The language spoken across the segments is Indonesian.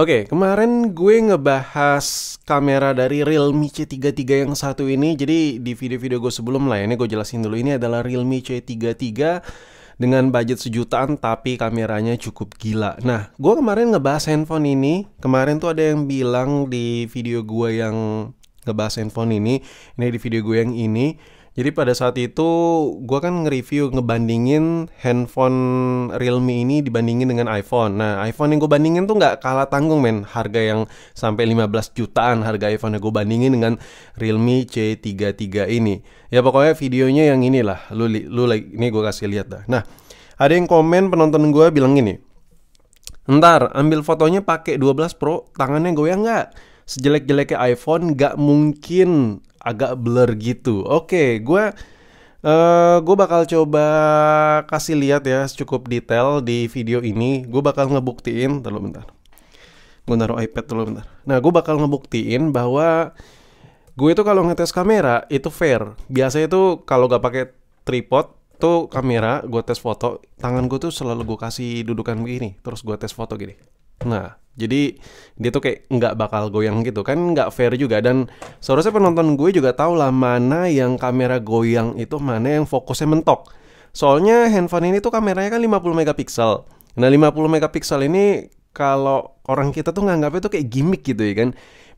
Oke, okay, kemarin gue ngebahas kamera dari Realme C33 yang satu ini. Jadi di video-video gue sebelum lah, ya, ini gue jelasin dulu. Ini adalah Realme C33 dengan budget sejutaan tapi kameranya cukup gila. Nah, gue kemarin ngebahas handphone ini. Kemarin tuh ada yang bilang di video gue yang ngebahas handphone ini. Ini di video gue yang ini jadi pada saat itu gue kan nge-review ngebandingin handphone Realme ini dibandingin dengan iPhone. Nah iPhone yang gue bandingin tuh nggak kalah tanggung men. Harga yang sampai 15 jutaan harga iPhone yang gue bandingin dengan Realme C33 ini. Ya pokoknya videonya yang inilah. Lu lu like ini gue kasih lihat dah. Nah ada yang komen penonton gue bilang gini. Ntar ambil fotonya pakai 12 Pro tangannya goyang nggak? sejelek-jeleknya iPhone gak mungkin agak blur gitu. Oke, okay, gue Uh, gue bakal coba kasih lihat ya cukup detail di video ini. Gue bakal ngebuktiin, terlalu bentar. Gue naruh iPad dulu bentar. Nah, gue bakal ngebuktiin bahwa gue itu kalau ngetes kamera itu fair. Biasanya itu kalau gak pakai tripod tuh kamera, gue tes foto, tangan gue tuh selalu gue kasih dudukan begini, terus gue tes foto gini. Nah, jadi dia tuh kayak nggak bakal goyang gitu kan nggak fair juga dan seharusnya penonton gue juga tahu lah mana yang kamera goyang itu mana yang fokusnya mentok. Soalnya handphone ini tuh kameranya kan 50 megapiksel. Nah 50 megapiksel ini kalau orang kita tuh nganggapnya tuh kayak gimmick gitu ya kan.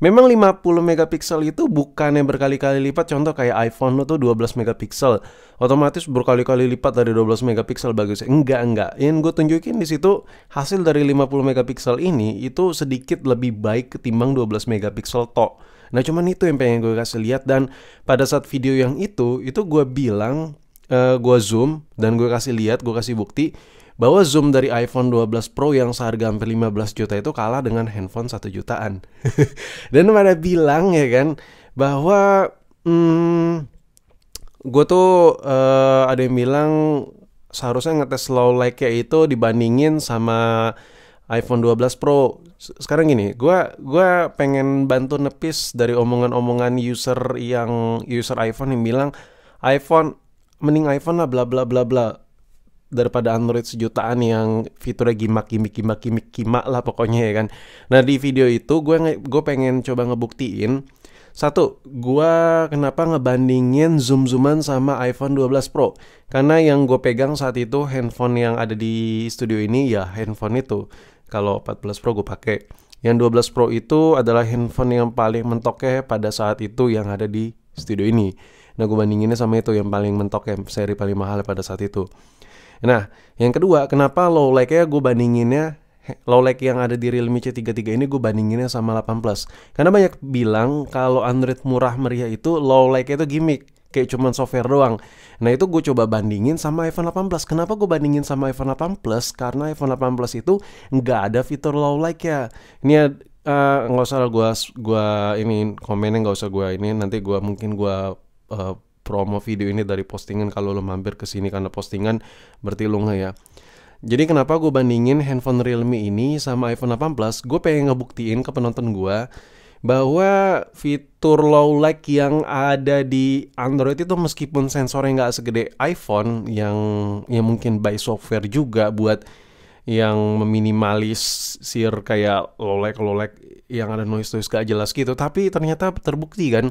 Memang 50 megapiksel itu bukan yang berkali-kali lipat contoh kayak iPhone lo tuh 12 megapiksel. Otomatis berkali-kali lipat dari 12 megapiksel bagus. Enggak, enggak. Yang gue tunjukin di situ hasil dari 50 megapiksel ini itu sedikit lebih baik ketimbang 12 megapiksel tok. Nah, cuman itu yang pengen gue kasih lihat dan pada saat video yang itu itu gue bilang uh, eh, gue zoom dan gue kasih lihat, gue kasih bukti bahwa zoom dari iPhone 12 Pro yang seharga hampir 15 juta itu kalah dengan handphone 1 jutaan. Dan pada bilang ya kan bahwa hmm, gue tuh uh, ada yang bilang seharusnya ngetes low light kayak itu dibandingin sama iPhone 12 Pro. Sekarang gini, gue gua pengen bantu nepis dari omongan-omongan user yang user iPhone yang bilang iPhone mending iPhone lah bla bla bla bla daripada Android sejutaan yang fiturnya gimak gimik gimak gimik gimak lah pokoknya ya kan. Nah di video itu gue gue pengen coba ngebuktiin satu, gue kenapa ngebandingin zoom zooman sama iPhone 12 Pro? Karena yang gue pegang saat itu handphone yang ada di studio ini ya handphone itu. Kalau 14 Pro gue pakai. Yang 12 Pro itu adalah handphone yang paling mentoknya pada saat itu yang ada di studio ini. Nah gue bandinginnya sama itu yang paling mentoknya seri paling mahal pada saat itu. Nah, yang kedua, kenapa low like ya gue bandinginnya low like yang ada di Realme C33 ini gue bandinginnya sama 8 Plus. Karena banyak bilang kalau Android murah meriah itu low like itu gimmick kayak cuman software doang. Nah itu gue coba bandingin sama iPhone 8 Plus. Kenapa gue bandingin sama iPhone 8 Plus? Karena iPhone 8 Plus itu nggak ada fitur low light ya. Ini eh, nggak uh, usah gue gua ini komennya nggak usah gue ini nanti gue mungkin gue uh, promo video ini dari postingan kalau lo mampir ke sini karena postingan berarti lo ya. Jadi kenapa gue bandingin handphone Realme ini sama iPhone 18? Gue pengen ngebuktiin ke penonton gue bahwa fitur low light yang ada di Android itu meskipun sensornya nggak segede iPhone yang yang mungkin by software juga buat yang meminimalisir kayak low light low light yang ada noise noise gak jelas gitu tapi ternyata terbukti kan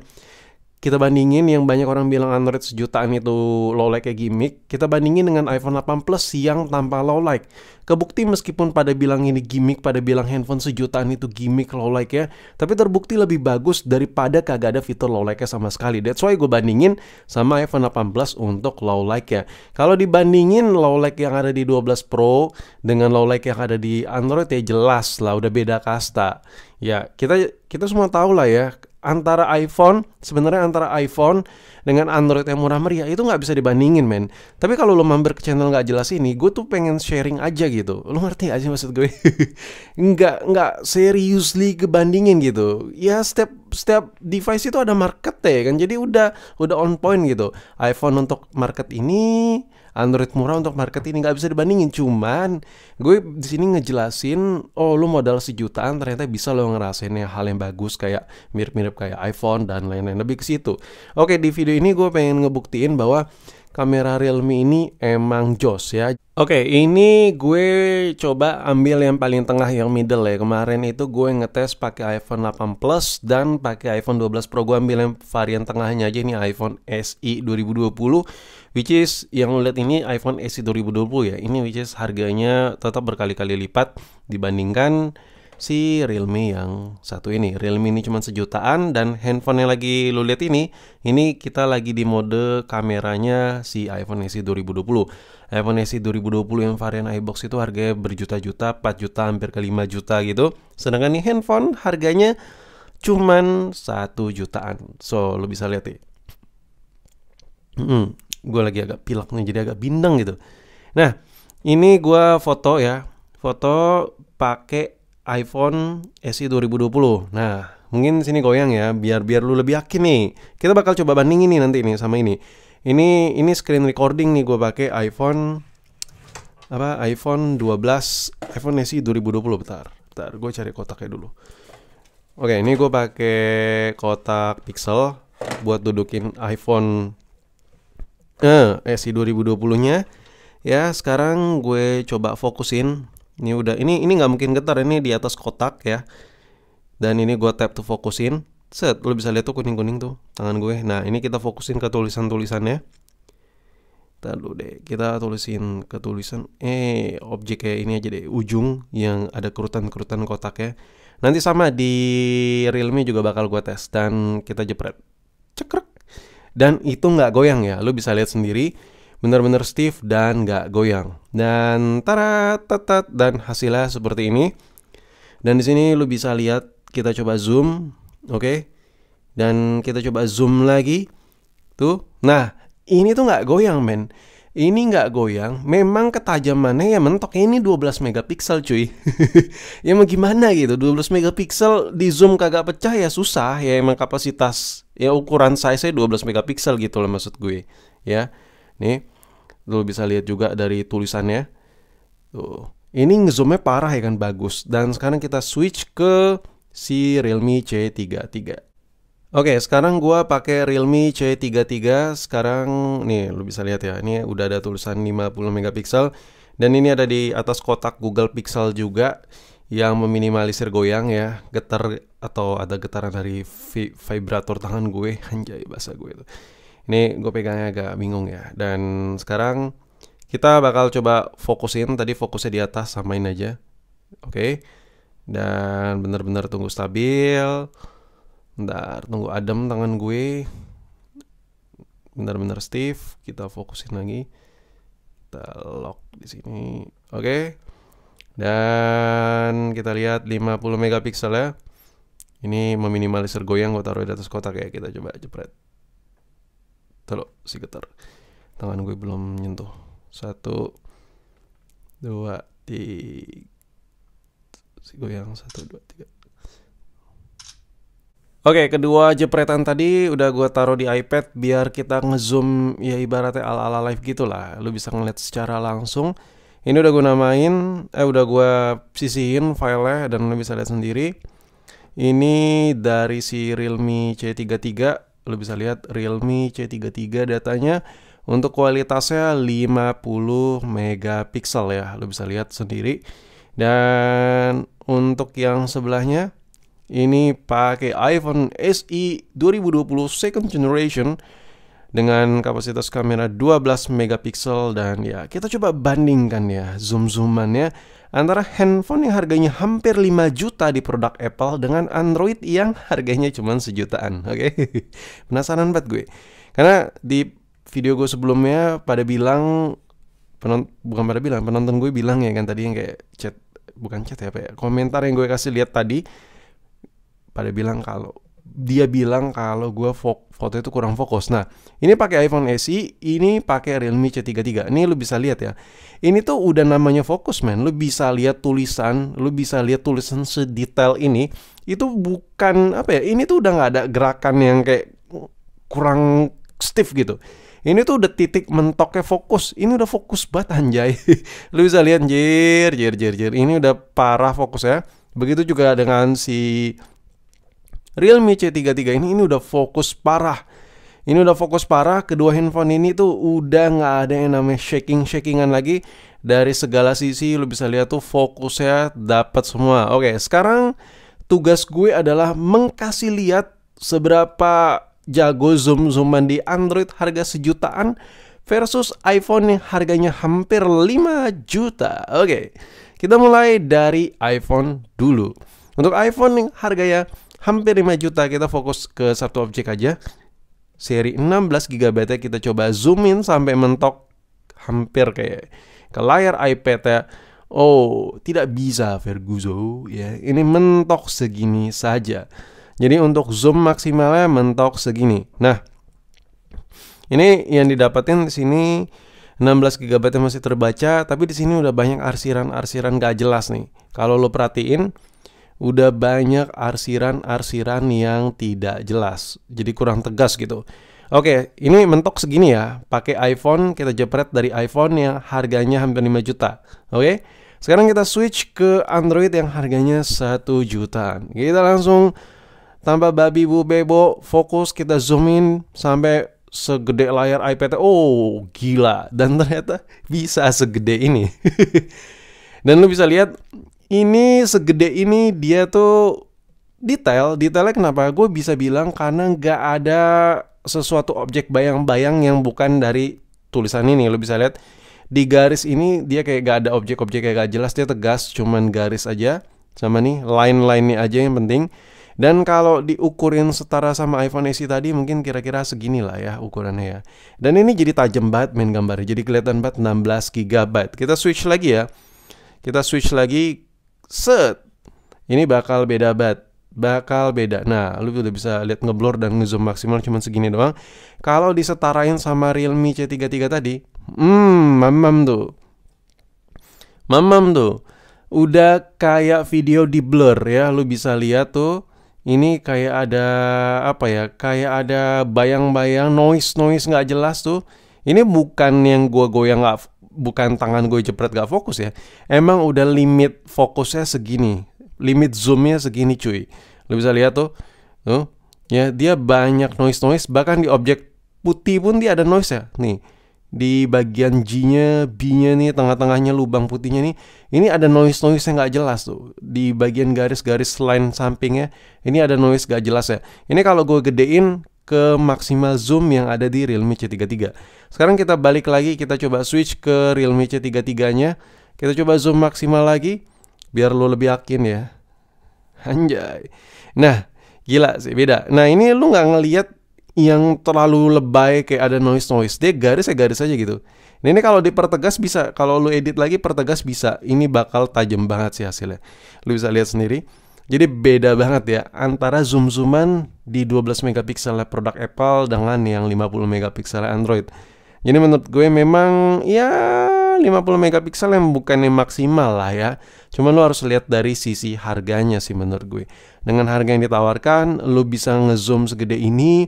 kita bandingin yang banyak orang bilang Android sejutaan itu low light kayak gimmick, kita bandingin dengan iPhone 8 Plus yang tanpa low light. Kebukti meskipun pada bilang ini gimmick, pada bilang handphone sejutaan itu gimmick low light ya, tapi terbukti lebih bagus daripada kagak ada fitur low light ya sama sekali. That's why gue bandingin sama iPhone 8 Plus untuk low light ya. Kalau dibandingin low light yang ada di 12 Pro dengan low light yang ada di Android ya jelas lah udah beda kasta. Ya, kita kita semua tahu lah ya antara iPhone sebenarnya antara iPhone dengan Android yang murah meriah itu nggak bisa dibandingin men tapi kalau lo mampir ke channel nggak jelas ini gue tuh pengen sharing aja gitu lo ngerti aja maksud gue nggak nggak seriously kebandingin gitu ya step step device itu ada market ya kan jadi udah udah on point gitu iPhone untuk market ini Android murah untuk market ini nggak bisa dibandingin cuman gue di sini ngejelasin oh lu modal sejutaan ternyata bisa lo ngerasain yang hal yang bagus kayak mirip-mirip kayak iPhone dan lain-lain lebih ke situ oke di video ini gue pengen ngebuktiin bahwa kamera Realme ini emang jos ya. Oke, ini gue coba ambil yang paling tengah yang middle ya. Kemarin itu gue ngetes pakai iPhone 8 Plus dan pakai iPhone 12 Pro. Gue ambil yang varian tengahnya aja ini iPhone SE 2020 which is yang lihat ini iPhone SE 2020 ya. Ini which is harganya tetap berkali-kali lipat dibandingkan si Realme yang satu ini. Realme ini cuma sejutaan dan handphonenya lagi lu lihat ini, ini kita lagi di mode kameranya si iPhone SE 2020. iPhone SE 2020 yang varian iBox itu harganya berjuta-juta, 4 juta, hampir ke 5 juta gitu. Sedangkan nih handphone harganya cuman satu jutaan. So, lu bisa lihat ya Hmm, gue lagi agak pilak nih, jadi agak bindeng gitu. Nah, ini gue foto ya, foto pakai iPhone SE 2020. Nah, mungkin sini goyang ya, biar biar lu lebih yakin nih. Kita bakal coba bandingin nih nanti nih sama ini. Ini ini screen recording nih gue pakai iPhone apa iPhone 12 iPhone SE 2020 bentar. Bentar, gue cari kotaknya dulu. Oke, ini gue pakai kotak pixel buat dudukin iPhone eh SE 2020-nya. Ya, sekarang gue coba fokusin ini udah ini ini nggak mungkin getar ini di atas kotak ya dan ini gue tap to fokusin set lo bisa lihat tuh kuning kuning tuh tangan gue nah ini kita fokusin ke tulisan tulisannya Lalu deh kita tulisin ke tulisan eh objek kayak ini aja deh ujung yang ada kerutan-kerutan kotak ya. nanti sama di realme juga bakal gue tes dan kita jepret cekrek dan itu nggak goyang ya lo bisa lihat sendiri benar-benar stiff dan nggak goyang. Dan tara tetet dan hasilnya seperti ini. Dan di sini lu bisa lihat kita coba zoom, oke? Okay? Dan kita coba zoom lagi. Tuh. Nah, ini tuh nggak goyang, men. Ini nggak goyang, memang ketajamannya ya mentok ini 12 megapiksel cuy. ya mau gimana gitu, 12 megapiksel di zoom kagak pecah ya susah ya emang kapasitas ya ukuran size-nya 12 megapiksel gitu loh maksud gue. Ya. Nih. Lo bisa lihat juga dari tulisannya. Tuh. Ini ngezoomnya parah ya kan bagus. Dan sekarang kita switch ke si Realme C33. Oke, sekarang gua pakai Realme C33. Sekarang nih lu bisa lihat ya, ini udah ada tulisan 50 megapiksel dan ini ada di atas kotak Google Pixel juga yang meminimalisir goyang ya, getar atau ada getaran dari vibrator tangan gue, anjay bahasa gue itu. Ini gue pegangnya agak bingung ya. Dan sekarang kita bakal coba fokusin. Tadi fokusnya di atas, samain aja. Oke. Okay. Dan bener-bener tunggu stabil. Bentar, tunggu adem tangan gue. Bener-bener stiff. Kita fokusin lagi. Kita lock di sini. Oke. Okay. Dan kita lihat 50 megapiksel ya. Ini meminimalisir goyang gue taruh di atas kotak ya. Kita coba jepret. Tuh si getar. Tangan gue belum nyentuh. Satu, dua, tiga. Si goyang, satu, dua, tiga. Oke, kedua jepretan tadi udah gue taruh di iPad biar kita ngezoom ya ibaratnya ala-ala live gitu lah. Lu bisa ngeliat secara langsung. Ini udah gue namain, eh udah gue sisihin filenya dan lu bisa lihat sendiri. Ini dari si Realme C33 Lo bisa lihat Realme C33 datanya untuk kualitasnya 50 megapiksel ya. Lo bisa lihat sendiri. Dan untuk yang sebelahnya ini pakai iPhone SE 2020 second generation dengan kapasitas kamera 12 megapiksel dan ya kita coba bandingkan ya zoom zoomannya antara handphone yang harganya hampir 5 juta di produk Apple dengan Android yang harganya cuma sejutaan. Oke, okay? penasaran banget gue. Karena di video gue sebelumnya pada bilang penont, bukan pada bilang penonton gue bilang ya kan tadi yang kayak chat bukan chat ya apa ya komentar yang gue kasih lihat tadi pada bilang kalau dia bilang kalau gue foto itu kurang fokus. Nah, ini pakai iPhone SE, ini pakai Realme C33. Ini lu bisa lihat ya. Ini tuh udah namanya fokus, men. Lu bisa lihat tulisan, lu bisa lihat tulisan sedetail ini. Itu bukan apa ya? Ini tuh udah nggak ada gerakan yang kayak kurang stiff gitu. Ini tuh udah titik mentoknya fokus. Ini udah fokus banget anjay. lu bisa lihat jir jir jir jir. Ini udah parah fokus ya. Begitu juga dengan si Realme C33 ini ini udah fokus parah. Ini udah fokus parah, kedua handphone ini tuh udah nggak ada yang namanya shaking-shakingan lagi. Dari segala sisi lu bisa lihat tuh fokusnya dapat semua. Oke, sekarang tugas gue adalah mengkasih lihat seberapa jago zoom-zooman di Android harga sejutaan versus iPhone yang harganya hampir 5 juta. Oke, kita mulai dari iPhone dulu. Untuk iPhone yang harganya hampir 5 juta kita fokus ke satu objek aja seri 16 GB kita coba zoom in sampai mentok hampir kayak ke layar iPad ya oh tidak bisa Verguzo ya ini mentok segini saja jadi untuk zoom maksimalnya mentok segini nah ini yang didapatin di sini 16 GB masih terbaca, tapi di sini udah banyak arsiran-arsiran gak jelas nih. Kalau lo perhatiin, udah banyak arsiran-arsiran yang tidak jelas. Jadi kurang tegas gitu. Oke, ini mentok segini ya. Pakai iPhone kita jepret dari iPhone yang harganya hampir 5 juta. Oke. Sekarang kita switch ke Android yang harganya 1 jutaan. Kita langsung tanpa babi bu bebo fokus kita zoom in sampai segede layar iPad. Oh, gila. Dan ternyata bisa segede ini. Dan lu bisa lihat ini segede ini dia tuh detail detailnya kenapa gue bisa bilang karena nggak ada sesuatu objek bayang-bayang yang bukan dari tulisan ini lo bisa lihat di garis ini dia kayak gak ada objek-objek kayak gak jelas dia tegas cuman garis aja sama nih line line aja yang penting dan kalau diukurin setara sama iPhone SE tadi mungkin kira-kira segini lah ya ukurannya ya dan ini jadi tajam banget main gambar jadi kelihatan banget 16 GB kita switch lagi ya kita switch lagi set ini bakal beda banget bakal beda. Nah, lu udah bisa lihat ngeblur dan ngezoom maksimal cuma segini doang. Kalau disetarain sama Realme C33 tadi, hmm, mamam tuh. Mamam tuh. Udah kayak video di blur ya, lu bisa lihat tuh. Ini kayak ada apa ya? Kayak ada bayang-bayang noise noise nggak jelas tuh. Ini bukan yang gua goyang bukan tangan gue jepret gak fokus ya emang udah limit fokusnya segini limit zoomnya segini cuy lo bisa lihat tuh tuh ya dia banyak noise noise bahkan di objek putih pun dia ada noise ya nih di bagian G-nya, B-nya nih, tengah-tengahnya lubang putihnya nih, ini ada noise-noise yang gak jelas tuh. Di bagian garis-garis line sampingnya, ini ada noise gak jelas ya. Ini kalau gue gedein, ke maksimal zoom yang ada di Realme C33. Sekarang kita balik lagi, kita coba switch ke Realme C33-nya. Kita coba zoom maksimal lagi, biar lo lebih yakin ya. Anjay. Nah, gila sih beda. Nah ini lo nggak ngelihat yang terlalu lebay kayak ada noise noise dia garis ya garis aja gitu nah, ini kalau dipertegas bisa kalau lo edit lagi pertegas bisa ini bakal tajam banget sih hasilnya Lo bisa lihat sendiri jadi beda banget ya antara zoom-zooman di 12 megapiksel produk Apple dengan yang 50 megapiksel Android. Jadi menurut gue memang ya 50 megapiksel yang bukannya maksimal lah ya. Cuman lo harus lihat dari sisi harganya sih menurut gue. Dengan harga yang ditawarkan, lo bisa ngezoom segede ini,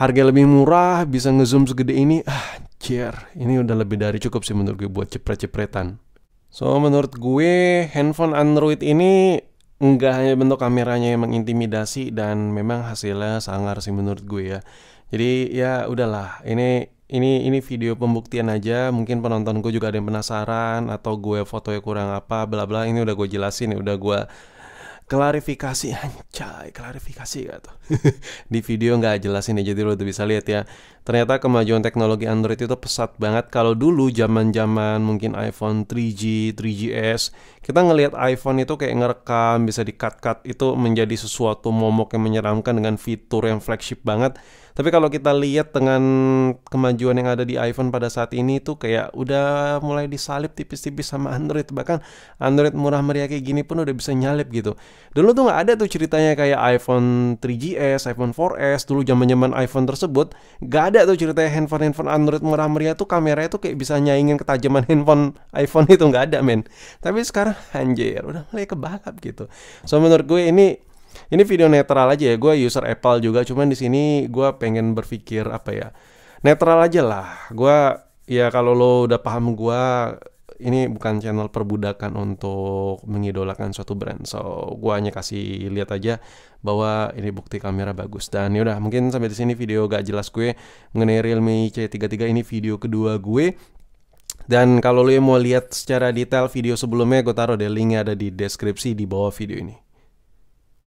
harga lebih murah, bisa ngezoom segede ini. Ah, cier, ini udah lebih dari cukup sih menurut gue buat cepret-cepretan. So menurut gue handphone Android ini nggak hanya bentuk kameranya yang mengintimidasi dan memang hasilnya sangar sih menurut gue ya. Jadi ya udahlah, ini ini ini video pembuktian aja. Mungkin penonton gue juga ada yang penasaran atau gue fotonya kurang apa, bla bla. Ini udah gue jelasin, udah gue klarifikasi anjay klarifikasi gak tuh di video nggak jelas ini, jadi lo tuh bisa lihat ya ternyata kemajuan teknologi Android itu pesat banget kalau dulu zaman zaman mungkin iPhone 3G 3GS kita ngelihat iPhone itu kayak ngerekam bisa di cut cut itu menjadi sesuatu momok yang menyeramkan dengan fitur yang flagship banget tapi kalau kita lihat dengan kemajuan yang ada di iPhone pada saat ini itu kayak udah mulai disalip tipis-tipis sama Android. Bahkan Android murah meriah kayak gini pun udah bisa nyalip gitu. Dulu tuh nggak ada tuh ceritanya kayak iPhone 3GS, iPhone 4S, dulu zaman-zaman iPhone tersebut nggak ada tuh ceritanya handphone-handphone Android murah meriah tuh kameranya tuh kayak bisa nyaingin ketajaman handphone iPhone itu nggak ada men. Tapi sekarang anjir udah mulai kebalap gitu. So menurut gue ini ini video netral aja ya. Gue user Apple juga, cuman di sini gue pengen berpikir apa ya? Netral aja lah. Gue ya kalau lo udah paham gue, ini bukan channel perbudakan untuk mengidolakan suatu brand. So, gue hanya kasih lihat aja bahwa ini bukti kamera bagus. Dan ya udah. mungkin sampai di sini video gak jelas gue mengenai Realme C33 ini video kedua gue. Dan kalau lo mau lihat secara detail video sebelumnya, gue taruh deh linknya ada di deskripsi di bawah video ini.